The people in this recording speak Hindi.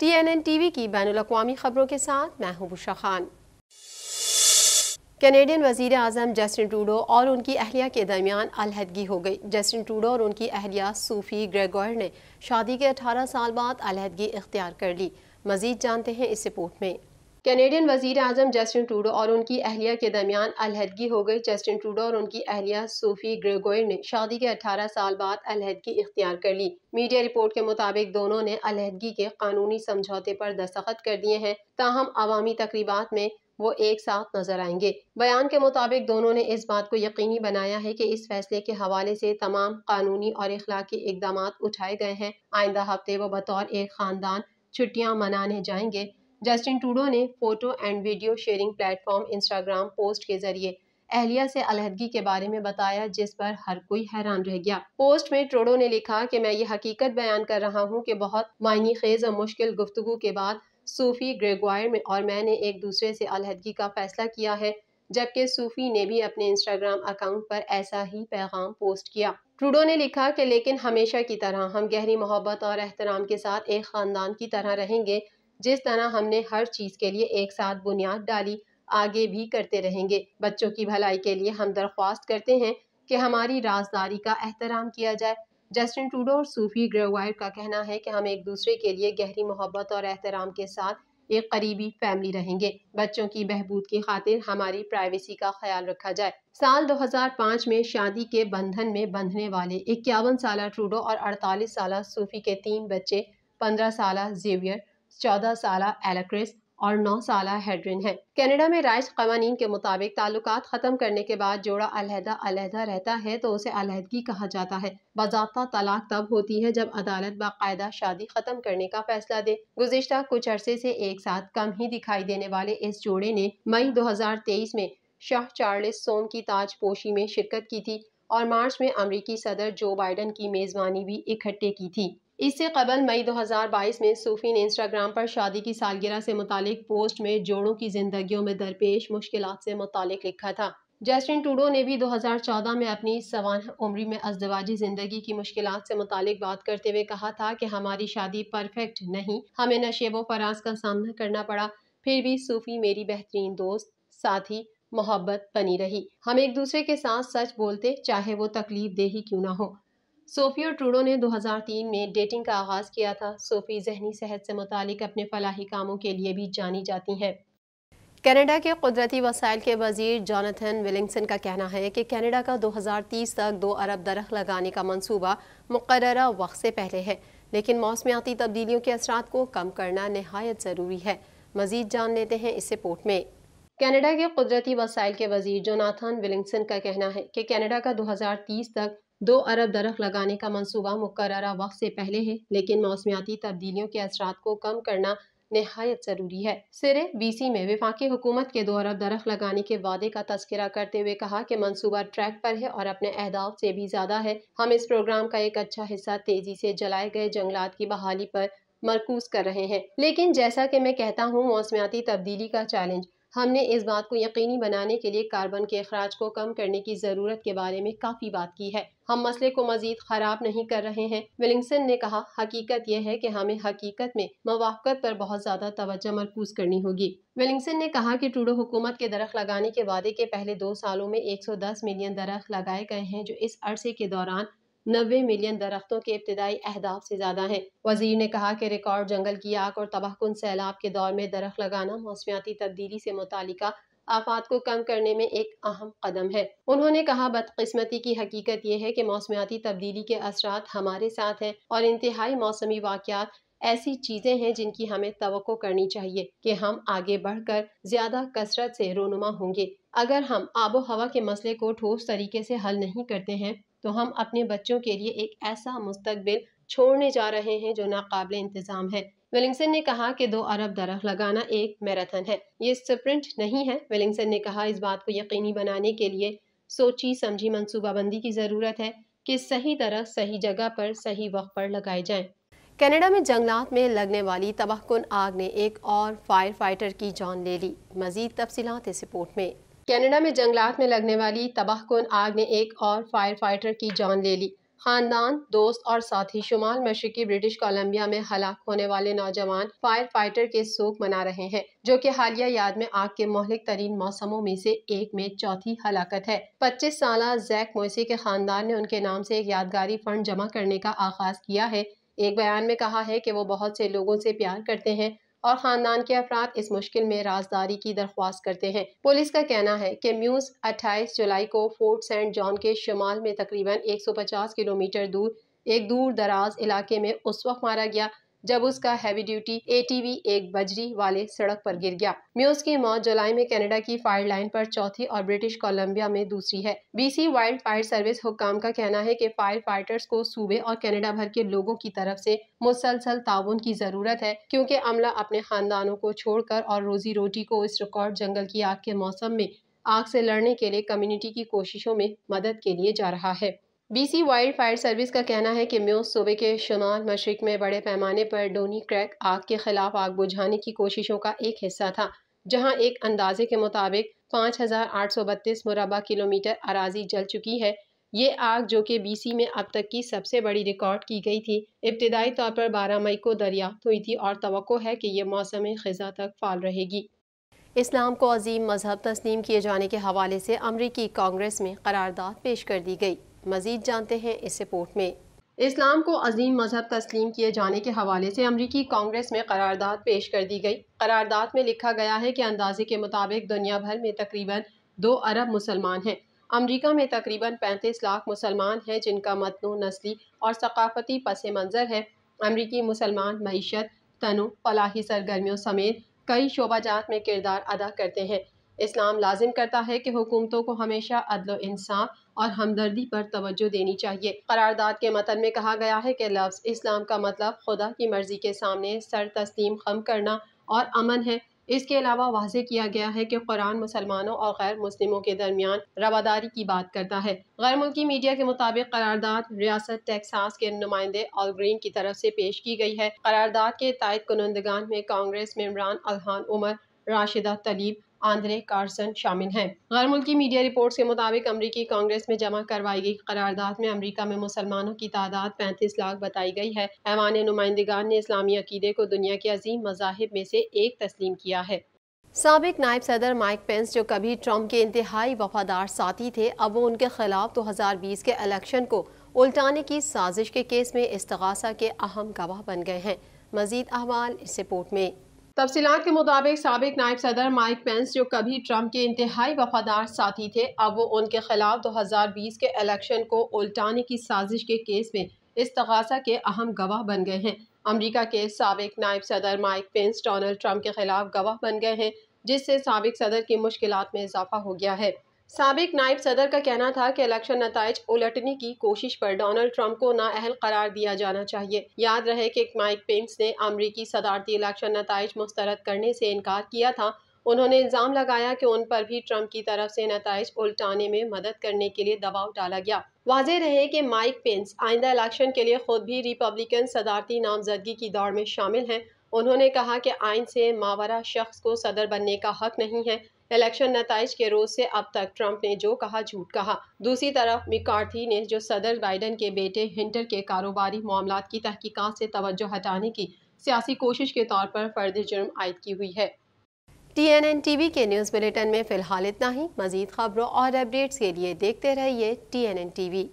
T N N T V की बैन अवी खबरों के साथ मैं हूँ बुशा खान कैनेडियन वजीर अजम जस्टिन टूडो और उनकी अहलिया के दरमियान अलहदगी हो गई जस्टिन टूडो और उनकी अहलिया सूफी ग्रेगोर ने शादी के अठारह साल बाद अलहदगी इख्तियार कर ली मजीद जानते हैं इस रिपोर्ट में कैनेडियन वजीर अजम जस्टिन ट्रूडो और उनकी अहलिया के दरमियान अलहदगी हो गई जस्टिन ट्रूडो और उनकी अहलिया सूफी ग्रेगोयर ने शादी के 18 साल बाद अलहदगी इख्तियार कर ली मीडिया रिपोर्ट के मुताबिक दोनों ने अलहदगी के कानूनी समझौते पर दस्तखत कर दिए हैं ताहम अवामी तकरीबा में वो एक साथ नजर आएंगे बयान के मुताबिक दोनों ने इस बात को यकीनी बनाया है कि इस फैसले के हवाले से तमाम कानूनी और इखलाकी इकदाम उठाए गए हैं आइंदा हफ्ते वो बतौर एक खानदान छुट्टियां मनाने जाएंगे जस्टिन टूडो ने photo and video sharing platform Instagram post के जरिए अहलिया से अलहदगी के बारे में बताया जिस पर हर कोई हैरान रह गया पोस्ट में ट्रोडो ने लिखा कि मैं ये हकीकत बयान कर रहा हूँ कि बहुत मायनी खेज और मुश्किल गुफ्तु के बाद सूफी ग्रेगवायर में और मैंने एक दूसरे से अलहदगी का फैसला किया है जबकि सूफी ने भी अपने इंस्टाग्राम अकाउंट पर ऐसा ही पैगाम पोस्ट किया ट्रूडो ने लिखा कि लेकिन हमेशा की तरह हम गहरी मोहब्बत और एहतराम के साथ एक ख़ानदान की तरह रहेंगे जिस तरह हमने हर चीज़ के लिए एक साथ बुनियाद डाली आगे भी करते रहेंगे बच्चों की भलाई के लिए हम दरख्वास्त करते हैं कि हमारी राजदारी का एहतराम किया जाए जस्टिन टूडो और सूफी ग्रेवाइट का कहना है कि हम एक दूसरे के लिए गहरी मोहब्बत और एहतराम के साथ एक करीबी फैमिली रहेंगे बच्चों की बहबूद की खातिर हमारी प्राइवेसी का ख्याल रखा जाए साल 2005 में शादी के बंधन में बंधने वाले इक्यावन साल ट्रूडो और 48 साल सूफी के तीन बच्चे 15 साल जेवियर चौदह साल एलेक्रिस और नौ साल हेड्रिन है कनाडा में राइस कवानीन के मुताबिक ताल्लुकात ख़त्म करने के बाद जोड़ा अलहदा अलहदा रहता है तो उसे अलहदगी कहा जाता है बाबा तलाक तब होती है जब अदालत बाकायदा शादी ख़त्म करने का फैसला दे गुजशत कुछ अरसे से एक साथ कम ही दिखाई देने वाले इस जोड़े ने मई 2023 में शाह चार्लिस सोम की ताजपोशी में शिरकत की थी और मार्च में अमरीकी सदर जो बाइडन की मेज़बानी भी इकट्ठे की थी इससे कबल मई 2022 में सूफी ने इंस्टाग्राम पर शादी की सालगिरह से मुतालिक पोस्ट में जोड़ों की जिंदगियों में दरपेश मुश्किल से मुतालिक लिखा था जस्टिन टूडो ने भी 2014 में अपनी सवान उम्र में अजदवाजी ज़िंदगी की मुश्किल से मुतालिक बात करते हुए कहा था कि हमारी शादी परफेक्ट नहीं हमें नशेब व फराज का सामना करना पड़ा फिर भी सूफी मेरी बेहतरीन दोस्त साथी मोहब्बत बनी रही हम एक दूसरे के साथ सच बोलते चाहे वो तकलीफ दे ही क्यों ना हो सोफ़ी और ट्रूडो ने 2003 में डेटिंग का आगाज़ किया था सोफ़ी जहनी सेहत से मुतक अपने फलाही कामों के लिए भी जानी जाती हैं कनाडा के कुदरती वसाइल के वजीर जॉनथन विलिंगसन का कहना है कि कनाडा का 2030 तक दो अरब दरख लगाने का मंसूबा मुकर वक्त से पहले है लेकिन मौसमियाती तब्दीलियों के असरा को कम करना नहायत ज़रूरी है मज़ीद जान लेते हैं इस रिपोर्ट में कनाडा के कुदरती वसाइल के वजीर जोनाथन विलिंगसन का कहना है कि कनाडा का 2030 तक दो अरब दरख लगाने का मनसूबा मुकर वक्त से पहले है लेकिन मौसमियाती तब्दीलियों के असरा को कम करना नहायत ज़रूरी है सिरे बीसी में विफाक हुकूमत के दो अरब दरख्त लगाने के वादे का तस्करा करते हुए कहा कि मनसूबा ट्रैक पर है और अपने अहदाफ से भी ज़्यादा है हम इस प्रोग्राम का एक अच्छा हिस्सा तेज़ी से जलाए गए जंगलात की बहाली पर मरकूज कर रहे हैं लेकिन जैसा कि मैं कहता हूँ मौसमियाती तब्दीली का चैलेंज हमने इस बात को यकीनी बनाने के लिए कार्बन के अखराज को कम करने की ज़रूरत के बारे में काफ़ी बात की है हम मसले को मजीद ख़राब नहीं कर रहे हैं विलिंगसन ने कहा हकीकत यह है कि हमें हकीकत में मवाक़त पर बहुत ज़्यादा तवज्जो मरकूज करनी होगी विलिंगसन ने कहा कि टूडो हुकूमत के दरख्त लगाने के वादे के पहले दो सालों में दस मिलियन दरख्त लगाए गए हैं जो इस अरसे के दौरान नबे मिलियन दरख्तों के इब्तदाई अहदाफ से ज़्यादा हैं वजीर ने कहा कि रिकॉर्ड जंगल की आग और तबाहकुन सैलाब के दौर में दरख्त लगाना मौसमियाती तब्दीली से मुतल आफात को कम करने में एक अहम कदम है उन्होंने कहा बदकस्मती की हकीकत यह है कि मौसमियाती तब्दीली के असरा हमारे साथ हैं और इंतहाई मौसमी वाक़ ऐसी चीज़ें हैं जिनकी हमें तो करनी चाहिए कि हम आगे बढ़कर ज़्यादा कसरत से रोनुमा होंगे अगर हम आबो हवा के मसले को ठोस तरीके से हल नहीं करते हैं तो हम अपने बच्चों के लिए एक ऐसा मुस्तबिल छोड़ने जा रहे हैं जो नाकबले इंतज़ाम है वेलिंगसन ने कहा कि दो अरब दरख लगाना एक मैराथन है ये स्प्रिंट नहीं है वेलिंगसन ने कहा इस बात को यकीनी बनाने के लिए सोची समझी मनसूबाबंदी की ज़रूरत है कि सही दरख सही जगह पर सही वक्त पर लगाए जाएं। कनाडा में जंगलात में लगने वाली तबाहकुन आग ने एक और फायर फाइटर की जान ले ली मजीद तफसीत इस रिपोर्ट में कनाडा में जंगलात में लगने वाली तबाहकुन आग ने एक और फायर फाइटर की जान ले ली खानदान दोस्त और साथी शुमाल मशरकी ब्रिटिश कोलंबिया में हलाक होने वाले नौजवान फायर फाइटर के सूख मना रहे हैं जो कि हालिया याद में आग के मोहलिक तरीन मौसमों में से एक में चौथी हलाकत है 25 साल जैक मोसी के खानदान ने उनके नाम से एक यादगारी फंड जमा करने का आगाज किया है एक बयान में कहा है कि वो बहुत से लोगों से प्यार करते हैं और ख़ानदान के अफराद इस मुश्किल में राजदारी की दरख्वास्त करते हैं पुलिस का कहना है कि म्यूज़ अट्ठाईस जुलाई को फोर्ट सेंट जॉन के शुमाल में तकरीबन पचास किलोमीटर दूर एक दूर दराज इलाके में उस वक्त मारा गया जब उसका हैवी ड्यूटी एटीवी एक बजरी वाले सड़क पर गिर गया म्यूज की मौत जुलाई में कनाडा की फायर लाइन पर चौथी और ब्रिटिश कोलंबिया में दूसरी है बीसी वाइल्ड फायर सर्विस हुक्काम का कहना है कि फायर फाइटर्स को सूबे और कनाडा भर के लोगों की तरफ से मुसलसल ताउन की जरूरत है क्योंकि अमला अपने खानदानों को छोड़कर और रोजी रोटी को इस रिकॉर्ड जंगल की आग के मौसम में आग से लड़ने के लिए कम्युनिटी की कोशिशों में मदद के लिए जा रहा है बीसी वाइल्ड फायर सर्विस का कहना है कि म्यूज सूबे के शुमाल मशरक में बड़े पैमाने पर डोनी क्रैक आग के खिलाफ आग बुझाने की कोशिशों का एक हिस्सा था जहां एक अंदाजे के मुताबिक 5,832 मुरबा किलोमीटर अराजी जल चुकी है ये आग जो कि बीसी में अब तक की सबसे बड़ी रिकॉर्ड की गई थी इब्तदाई तौर पर बारह मई को दरियाफ्त हुई थी और तो है कि यह मौसम खजा तक फाल रहेगी इस्लाम को अजीम मजहब तस्लीम किए जाने के हवाले से अमरीकी कांग्रेस में करारदाद पेश कर दी गई मजीद जानते हैं इस रिपोर्ट में इस्लाम को अजीम मजहब तस्लीम किए जाने के हवाले से अमरीकी कांग्रेस में करारदाद पेश कर दी गई करारदाद में लिखा गया है कि अंदाजे के मुताबिक दुनिया भर में तकरीबन दो अरब मुसलमान हैं अमरीका में तकरीबन पैंतीस लाख मुसलमान हैं जिनका मतनू नस्ली और सकाफती पस मंज़र है अमरीकी मुसलमान मीशत तनु फलाही सरगर्मियों समेत कई शोबाजात में किरदार अदा करते हैं इस्लाम लाजिम करता है कि हुकूमतों को हमेशा अदल इंसाफ और हमदर्दी पर तवज्जो देनी चाहिए करारदाद के मतन में कहा गया है कि लफ्ज़ इस्लाम का मतलब खुदा की मर्जी के सामने सर तस्लीम खम करना और अमन है इसके अलावा वाज किया गया है कि कुरान मुसलमानों और गैर मुस्लिमों के दरमियान रवादारी की बात करता है गैर मुल्की मीडिया के मुताबिक करारदाद रियासत टेक्सास के नुमाइंदे ऑल ग्रीन की तरफ से पेश की गई है करारदाद के तायद कुनंदगान में कांग्रेस में Ilhan Omar Rashida Tlaib Andre Carson शामिल हैं गैर मुल्की मीडिया रिपोर्ट्स के मुताबिक अमरीकी कांग्रेस में जमा करवाई गई करारदाद में अमरीका में मुसलमानों की तादाद पैंतीस लाख बताई गई है ऐवान नुमाइंदगान ने इस्लामी अकीदे को दुनिया के अजीम मजाहब में से एक तस्लीम किया है सबक नायब सदर माइक पेंस जो कभी ट्रंप के इंतहाई वफादार साथी थे अब वो उनके खिलाफ दो हजार बीस के इलेक्शन को उल्टाने की साजिश के केस में इस्तगासा के अहम गवाह बन गए हैं मजीद अहवाल इस रिपोर्ट में तफसीत के मुताबिक सबक नायब सदर माइक पेंस जो कभी ट्रंप के इंतहाई वफादार साथी थे अब वो उनके खिलाफ दो हज़ार बीस के इलेक्शन को उल्टाने की साजिश के केस में इस इस्तगासा के अहम गवाह बन गए हैं अमरीका के सबक नायब सदर माइक पेंस डोनल्ड ट्रंप के खिलाफ गवाह बन गए हैं जिससे सबक सदर की मुश्किल में इजाफा हो गया है सबक नायब सदर का कहना था कि इलेक्शन नतज उलटने की कोशिश पर डोनाल्ड ट्रंप को नाअहल करार दिया जाना चाहिए याद रहे कि माइक पेंस ने अमरीकी सदारती इलेक्शन नतज मुस्तरद करने से इनकार किया था उन्होंने इल्ज़ाम लगाया कि उन पर भी ट्रंप की तरफ से नतज उल्टाने में मदद करने के लिए दबाव डाला गया वाजह रहे कि माइक पेंस आइंदा इलेक्शन के लिए खुद भी रिपब्लिकन सदारती नामजदगी की दौड़ में शामिल हैं उन्होंने कहा कि आइन से मावरा शख्स को सदर बनने का हक नहीं है इलेक्शन नतज के रोज से अब तक ट्रंप ने जो कहा झूठ कहा दूसरी तरफ मिकार्थी ने जो सदर बाइडन के बेटे हिंटर के कारोबारी मामला की तहकीकत से तवज्जो हटाने की सियासी कोशिश के तौर पर फर्द जुर्म आयद की हुई है T N N T V के न्यूज़ बुलेटिन में फ़िलहाल इतना ही मज़ीद खबरों और अपडेट्स के लिए देखते रहिए T N N T we